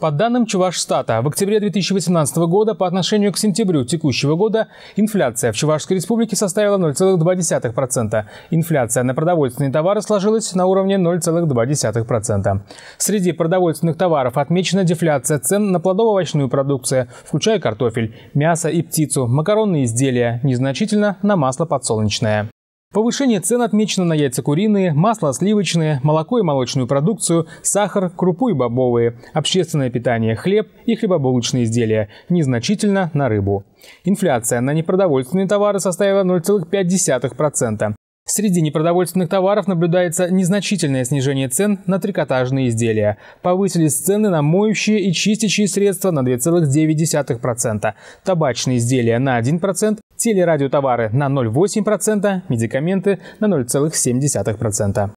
По данным Чувашстата, в октябре 2018 года по отношению к сентябрю текущего года инфляция в Чувашской республике составила 0,2%. Инфляция на продовольственные товары сложилась на уровне 0,2%. Среди продовольственных товаров отмечена дефляция цен на плодово-овощную продукцию, включая картофель, мясо и птицу, макаронные изделия, незначительно на масло подсолнечное. Повышение цен отмечено на яйца куриные, масло сливочное, молоко и молочную продукцию, сахар, крупу и бобовые, общественное питание, хлеб и хлебобулочные изделия, незначительно на рыбу. Инфляция на непродовольственные товары составила 0,5%. Среди непродовольственных товаров наблюдается незначительное снижение цен на трикотажные изделия. Повысились цены на моющие и чистящие средства на 2,9%, табачные изделия на 1%, телерадиотовары на 0,8%, медикаменты на 0,7%.